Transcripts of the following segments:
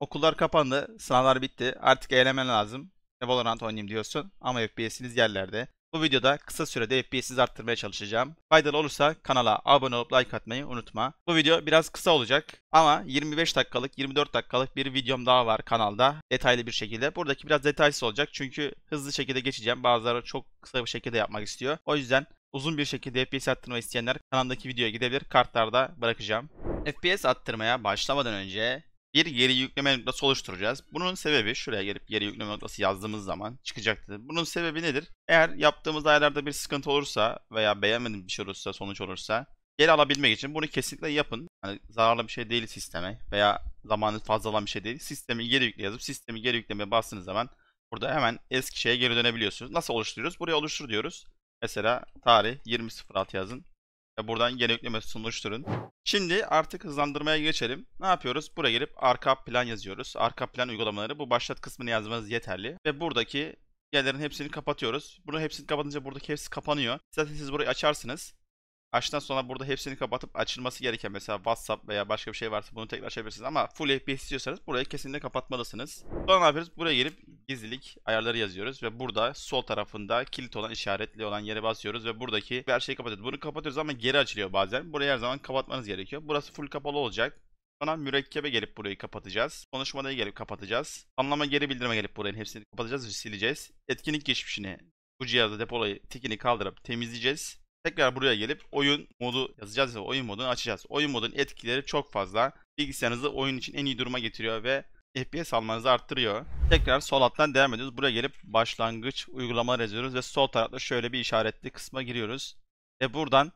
Okullar kapandı, sınavlar bitti. Artık eğlenmen lazım. Valorant oynayayım diyorsun ama FPS'iniz yerlerde. Bu videoda kısa sürede FPS'inizi arttırmaya çalışacağım. Faydalı olursa kanala abone olup like atmayı unutma. Bu video biraz kısa olacak ama 25 dakikalık 24 dakikalık bir videom daha var kanalda detaylı bir şekilde. Buradaki biraz detaysız olacak çünkü hızlı şekilde geçeceğim. Bazıları çok kısa bir şekilde yapmak istiyor. O yüzden uzun bir şekilde FPS arttırma isteyenler kanalımdaki videoya gidebilir. Kartlarda bırakacağım. FPS arttırmaya başlamadan önce bir geri yükleme noktası oluşturacağız. Bunun sebebi şuraya gelip geri yükleme noktası yazdığımız zaman çıkacaktır. Bunun sebebi nedir? Eğer yaptığımız ayarlarda bir sıkıntı olursa veya beğenmediğimiz bir şey olursa, sonuç olursa geri alabilmek için bunu kesinlikle yapın. Yani zararlı bir şey değil sisteme veya zamanı fazla olan bir şey değil. Sistemi geri yükle yazıp sistemi geri yüklemeye bastığınız zaman burada hemen eski şeye geri dönebiliyorsunuz. Nasıl oluşturuyoruz? Buraya oluştur diyoruz. Mesela tarih 20.06 yazın. Buradan gene yükleme sonuçturun. Şimdi artık hızlandırmaya geçelim. Ne yapıyoruz? Buraya gelip arka plan yazıyoruz. Arka plan uygulamaları. Bu başlat kısmını yazmanız yeterli. Ve buradaki yerlerin hepsini kapatıyoruz. Bunu hepsini kapatınca buradaki hepsi kapanıyor. Zaten siz burayı açarsınız. Açtan sonra burada hepsini kapatıp açılması gereken mesela WhatsApp veya başka bir şey varsa bunu tekrar açabilirsiniz. Ama full FPS istiyorsanız burayı kesinlikle kapatmalısınız. Sonra ne yapıyoruz? Buraya gelip gizlilik ayarları yazıyoruz ve burada sol tarafında kilit olan işaretli olan yere basıyoruz ve buradaki her şeyi kapatıyoruz. Bunu kapatıyoruz ama geri açılıyor bazen. Burayı her zaman kapatmanız gerekiyor. Burası full kapalı olacak. Sonra mürekkebe gelip burayı kapatacağız. Konuşmadayı gelip kapatacağız. Anlama geri bildirime gelip burayı hepsini kapatacağız ve sileceğiz. Etkinlik geçmişini bu cihazda depolayı tikini kaldırıp temizleyeceğiz. Tekrar buraya gelip oyun modu yazacağız ve oyun modunu açacağız. Oyun modunun etkileri çok fazla. Bilgisayarınızı oyun için en iyi duruma getiriyor ve FPS almanızı arttırıyor. Tekrar sol alttan devam ediyoruz. Buraya gelip başlangıç uygulamalar yazıyoruz ve sol tarafta şöyle bir işaretli kısma giriyoruz. Ve buradan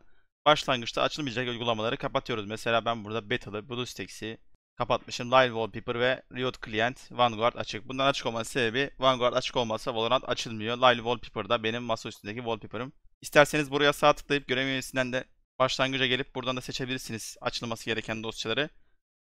başlangıçta açılmayacak uygulamaları kapatıyoruz. Mesela ben burada Beta'lı, BlueStacks'i kapatmışım. Live Wallpaper ve Riot Client Vanguard açık. Bundan açık olması sebebi Vanguard açık olmasa Valorant açılmıyor. Live Wallpaper da benim masa üstündeki wallpaper'ım. İsterseniz buraya sağ tıklayıp görev yönetisinden de başlangıca gelip buradan da seçebilirsiniz açılması gereken dosyaları.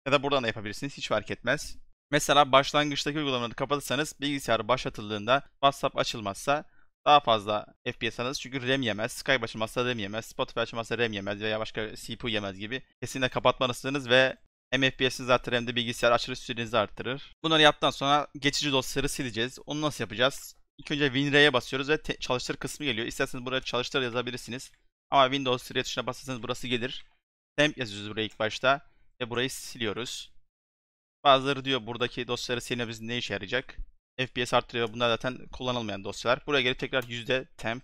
Ya da buradan da yapabilirsiniz. Hiç fark etmez. Mesela başlangıçtaki uygulamaları kapatırsanız bilgisayar başlatıldığında WhatsApp açılmazsa daha fazla FPS alırız. Çünkü RAM yemez, Skype açılmazsa RAM yemez, Spotify açılmazsa RAM yemez veya başka CPU yemez gibi. Kesinlikle kapatmalısınız ve hem FPS'inizi arttırır hem de bilgisayar açılış sürenizi arttırır. Bunları yaptıktan sonra geçici dosyaları sileceğiz. Onu nasıl yapacağız? İlk önce WinRAR'e basıyoruz ve çalıştır kısmı geliyor. İsterseniz buraya çalıştır yazabilirsiniz. Ama Windows 3 tuşuna basarsanız burası gelir. Temp yazıyoruz buraya ilk başta ve burayı siliyoruz. Bazıları diyor buradaki dosyaları silme bizim ne işe yarayacak? FPS arttırıyor. Bunlar zaten kullanılmayan dosyalar. Buraya gelip tekrar yüzde %temp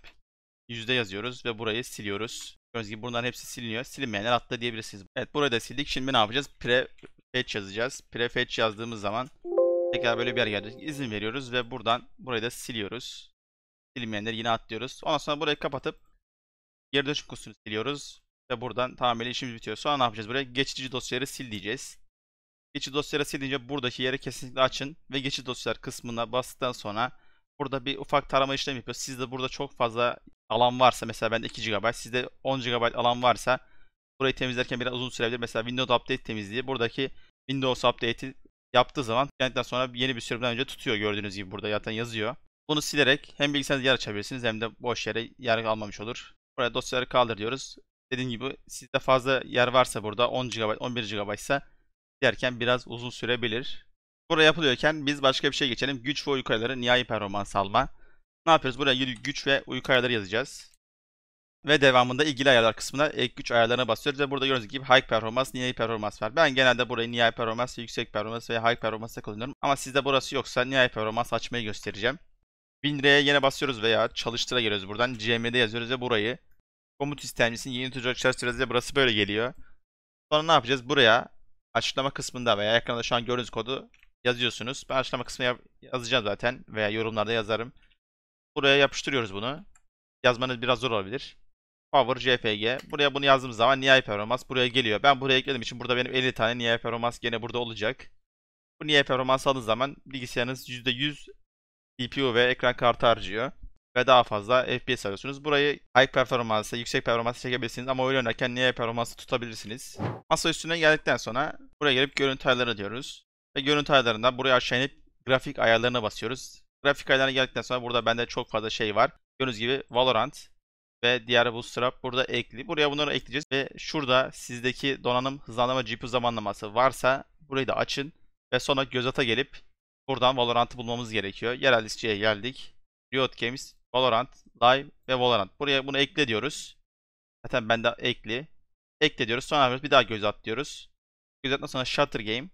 yüzde yazıyoruz ve burayı siliyoruz. Gördüğünüz gibi bunların hepsi siliniyor. Silinmeyenler atla diyebilirsiniz. Evet burayı da sildik. Şimdi ne yapacağız? Prefetch yazacağız. Prefetch yazdığımız zaman tekrar böyle bir yer gelecek. İzin veriyoruz ve buradan burayı da siliyoruz. Silinmeyenleri yine atlıyoruz. Ondan sonra burayı kapatıp geri dönüş kutusunu siliyoruz. Ve buradan tamamıyla işimiz bitiyor. Sonra ne yapacağız? Buraya geçici dosyaları sil diyeceğiz. Geçit dosyaları silince buradaki yeri kesinlikle açın ve geçit dosyalar kısmına bastıktan sonra burada bir ufak tarama işlemi yapıyor. Sizde burada çok fazla alan varsa mesela ben 2 GB, sizde 10 GB alan varsa burayı temizlerken biraz uzun sürebilir. Mesela Windows Update temizliği buradaki Windows Update'i yaptığı zaman kendinden sonra yeni bir sürümden önce tutuyor gördüğünüz gibi burada zaten yazıyor. Bunu silerek hem bilgisayarınızı yer açabilirsiniz hem de boş yere yer almamış olur. Buraya dosyaları kaldır diyoruz. Dediğim gibi sizde fazla yer varsa burada 10 GB, 11 GB ise derken biraz uzun sürebilir. Burada yapılıyorken biz başka bir şey geçelim. Güç ve uyku ayarları nihai performans alma. Ne yapıyoruz? Buraya güç ve uyku ayarları yazacağız. Ve devamında ilgili ayarlar kısmına ek güç ayarlarına basıyoruz. Ve burada gördüğünüz gibi high performans, nihai performans var. Ben genelde burayı nihai performans, yüksek performans ve high performans'ta kullanıyorum. Ama sizde burası yoksa nihai performans açmayı göstereceğim. 1000 yine basıyoruz veya çalıştıra giriyoruz buradan. CMD yazıyoruz ve burayı komut sistemcisinin yeni tutucu çalıştıracağız burası böyle geliyor. Sonra ne yapacağız? Buraya açıklama kısmında veya ekranda şu an gördüğünüz kodu yazıyorsunuz. Ben açıklama kısmına yazacağım zaten veya yorumlarda yazarım. Buraya yapıştırıyoruz bunu. Yazmanız biraz zor olabilir. Power JPG. Buraya bunu yazdığım zaman nihai performans buraya geliyor. Ben buraya ekledim için burada benim 50 tane nihai performans gene burada olacak. Bu nihai performans aldığınız zaman bilgisayarınız %100 CPU ve ekran kartı harcıyor ve daha fazla FPS alıyorsunuz. Burayı high performansa, yüksek performansa çekebilirsiniz ama oyun oynarken niye performansı tutabilirsiniz. Masa üstüne geldikten sonra buraya gelip görüntü ayarları diyoruz. Ve görüntü ayarlarından buraya aşağı inip grafik ayarlarına basıyoruz. Grafik ayarlarına geldikten sonra burada bende çok fazla şey var. Gördüğünüz gibi Valorant ve diğer bu Bootstrap burada ekli. Buraya bunları ekleyeceğiz ve şurada sizdeki donanım hızlandırma GPU zamanlaması varsa burayı da açın ve sonra göz ata gelip buradan Valorant'ı bulmamız gerekiyor. Yerel listeye geldik. Riot Games Valorant, Live ve Valorant. Buraya bunu ekle diyoruz. Zaten ben de ekli. Ekle diyoruz. Sonra Bir daha göz at diyoruz. Göz atma sonra Shutter Game,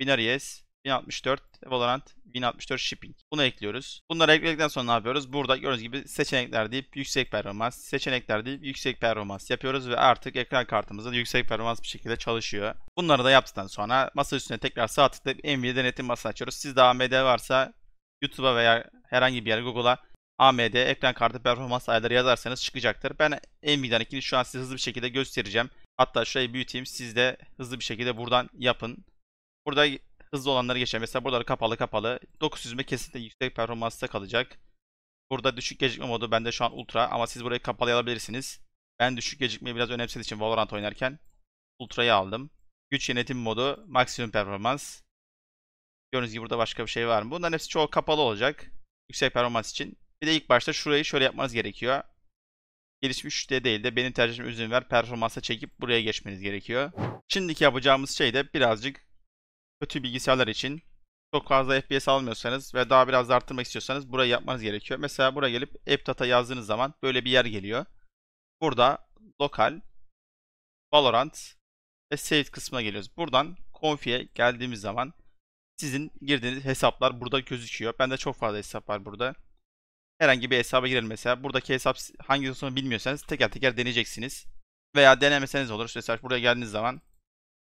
Binaries, 1064, Valorant, 1064 Shipping. Bunu ekliyoruz. Bunları ekledikten sonra ne yapıyoruz? Burada gördüğünüz gibi seçenekler deyip yüksek performans, seçenekler deyip yüksek performans yapıyoruz ve artık ekran kartımızda yüksek performans bir şekilde çalışıyor. Bunları da yaptıktan sonra masa üstüne tekrar sağ tıklayıp Nvidia denetim masa açıyoruz. Siz daha AMD varsa YouTube'a veya herhangi bir yere Google'a AMD ekran kartı performans ayarları yazarsanız çıkacaktır. Ben Nvidia'nınkini şu an size hızlı bir şekilde göstereceğim. Hatta şurayı büyüteyim. Siz de hızlı bir şekilde buradan yapın. Burada hızlı olanları geçelim. Mesela buraları kapalı kapalı. 900M kesinlikle yüksek performansta kalacak. Burada düşük gecikme modu Ben de şu an ultra ama siz burayı kapalı alabilirsiniz. Ben düşük gecikmeyi biraz önemsediğim için Valorant oynarken ultrayı aldım. Güç yönetim modu maksimum performans. Gördüğünüz gibi burada başka bir şey var mı? Bunların hepsi çoğu kapalı olacak. Yüksek performans için bir de ilk başta şurayı şöyle yapmanız gerekiyor. Gelişmiş de değil de benim tercihim üzüm ver performansa çekip buraya geçmeniz gerekiyor. Şimdiki yapacağımız şey de birazcık kötü bilgisayarlar için çok fazla FPS almıyorsanız ve daha biraz da arttırmak istiyorsanız burayı yapmanız gerekiyor. Mesela buraya gelip AppData yazdığınız zaman böyle bir yer geliyor. Burada local, Valorant ve Save kısmına geliyoruz. Buradan Config'e geldiğimiz zaman sizin girdiğiniz hesaplar burada gözüküyor. Bende çok fazla hesap var burada herhangi bir hesaba girelim mesela. Buradaki hesap hangi olduğunu bilmiyorsanız teker teker deneyeceksiniz. Veya denemeseniz olur. Mesela buraya geldiğiniz zaman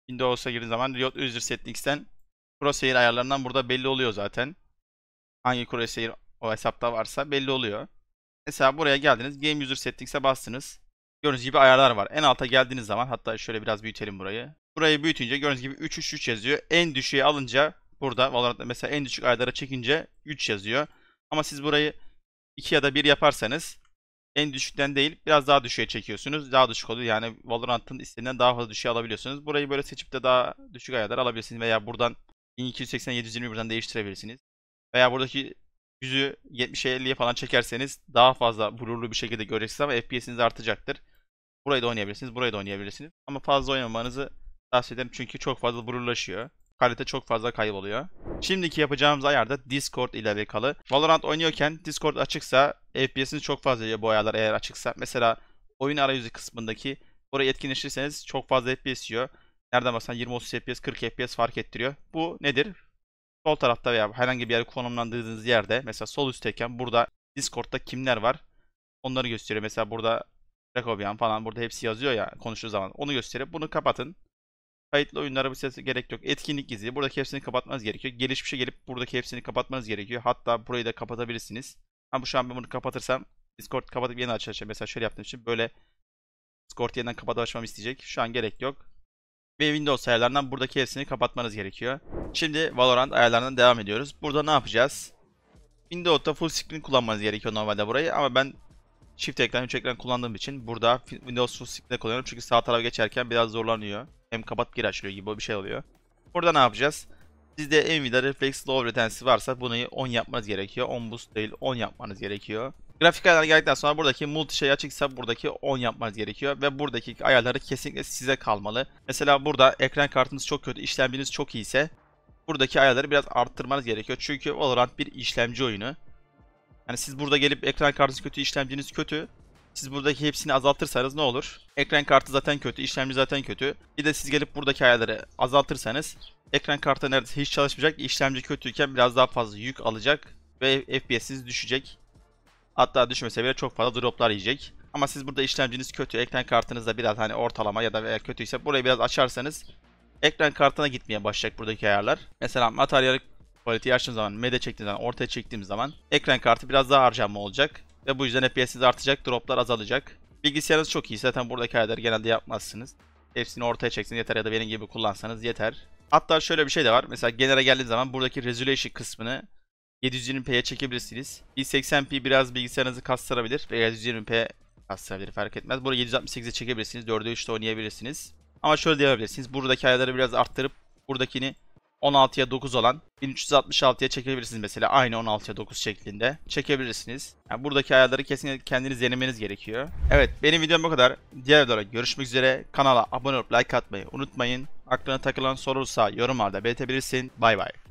Windows'a girdiğiniz zaman Riot User Settings'ten crosshair ayarlarından burada belli oluyor zaten. Hangi crosshair o hesapta varsa belli oluyor. Mesela buraya geldiniz. Game User Settings'e bastınız. Gördüğünüz gibi ayarlar var. En alta geldiğiniz zaman hatta şöyle biraz büyütelim burayı. Burayı büyütünce gördüğünüz gibi 3-3-3 yazıyor. En düşüğe alınca burada Valorant'ta mesela en düşük ayarlara çekince 3 yazıyor. Ama siz burayı 2 ya da 1 yaparsanız en düşükten değil biraz daha düşüğe çekiyorsunuz. Daha düşük oluyor. Yani Valorant'ın istediğinden daha fazla düşüğe alabiliyorsunuz. Burayı böyle seçip de daha düşük ayarlar alabilirsiniz. Veya buradan 1280 720 buradan değiştirebilirsiniz. Veya buradaki yüzü 70'e 50'ye falan çekerseniz daha fazla vururlu bir şekilde göreceksiniz ama FPS'iniz artacaktır. Burayı da oynayabilirsiniz, burayı da oynayabilirsiniz. Ama fazla oynamanızı tavsiye ederim çünkü çok fazla vururlaşıyor kalite çok fazla kayboluyor. Şimdiki yapacağımız ayar da Discord ile alakalı. Valorant oynuyorken Discord açıksa FPS'iniz çok fazla yiyor bu ayarlar eğer açıksa. Mesela oyun arayüzü kısmındaki orayı etkinleştirirseniz çok fazla FPS yiyor. Nereden baksan 20-30 FPS, 40 FPS fark ettiriyor. Bu nedir? Sol tarafta veya herhangi bir yere konumlandırdığınız yerde mesela sol üstteyken burada Discord'da kimler var onları gösteriyor. Mesela burada Dracovian falan burada hepsi yazıyor ya konuştuğu zaman onu gösterip bunu kapatın. Kayıtlı oyunlara bu sesi gerek yok. Etkinlik izi Buradaki hepsini kapatmanız gerekiyor. Gelişmişe gelip buradaki hepsini kapatmanız gerekiyor. Hatta burayı da kapatabilirsiniz. Ama şu an ben bunu kapatırsam Discord kapatıp yeni açacağım. Mesela şöyle yaptığım için böyle Discord yeniden kapatıp açmamı isteyecek. Şu an gerek yok. Ve Windows ayarlarından buradaki hepsini kapatmanız gerekiyor. Şimdi Valorant ayarlarından devam ediyoruz. Burada ne yapacağız? Windows'ta full screen kullanmanız gerekiyor normalde burayı ama ben çift ekran, üç ekran kullandığım için burada Windows Full Screen'de kullanıyorum. Çünkü sağ tarafa geçerken biraz zorlanıyor. Hem kapat geri açılıyor gibi bir şey oluyor. Burada ne yapacağız? Sizde Nvidia Reflex Low Retensi varsa bunu 10 yapmanız gerekiyor. 10 boost değil 10 yapmanız gerekiyor. Grafik ayarlar geldikten sonra buradaki multi şey açıksa buradaki 10 yapmanız gerekiyor. Ve buradaki ayarları kesinlikle size kalmalı. Mesela burada ekran kartınız çok kötü, işlemciniz çok iyiyse buradaki ayarları biraz arttırmanız gerekiyor. Çünkü Valorant bir işlemci oyunu. Yani siz burada gelip ekran kartınız kötü, işlemciniz kötü. Siz buradaki hepsini azaltırsanız ne olur? Ekran kartı zaten kötü, işlemci zaten kötü. Bir de siz gelip buradaki ayarları azaltırsanız ekran kartı neredeyse hiç çalışmayacak. İşlemci kötüyken biraz daha fazla yük alacak ve FPS'iniz düşecek. Hatta düşmese bile çok fazla droplar yiyecek. Ama siz burada işlemciniz kötü, ekran kartınız da biraz hani ortalama ya da eğer kötüyse burayı biraz açarsanız ekran kartına gitmeye başlayacak buradaki ayarlar. Mesela materyal pariteyi açtığım zaman, mede çektiğim zaman, ortaya çektiğim zaman ekran kartı biraz daha harcama olacak. Ve bu yüzden FPS'iniz artacak, droplar azalacak. Bilgisayarınız çok iyi. Zaten buradaki ayarları genelde yapmazsınız. Hepsini ortaya çeksin yeter ya da benim gibi kullansanız yeter. Hatta şöyle bir şey de var. Mesela genere geldiğiniz zaman buradaki resolution kısmını 720p'ye çekebilirsiniz. 1080p biraz bilgisayarınızı kastırabilir veya 720p kastırabilir fark etmez. Burayı 768'e çekebilirsiniz. 4'e 3'te oynayabilirsiniz. Ama şöyle diyebilirsiniz. Buradaki ayarları biraz arttırıp buradakini 16'ya 9 olan 1366'ya çekebilirsiniz mesela. Aynı 16'ya 9 şeklinde çekebilirsiniz. Yani buradaki ayarları kesinlikle kendiniz denemeniz gerekiyor. Evet benim videom bu kadar. Diğer videolara görüşmek üzere. Kanala abone olup like atmayı unutmayın. Aklına takılan soru olursa yorumlarda belirtebilirsin. Bay bay.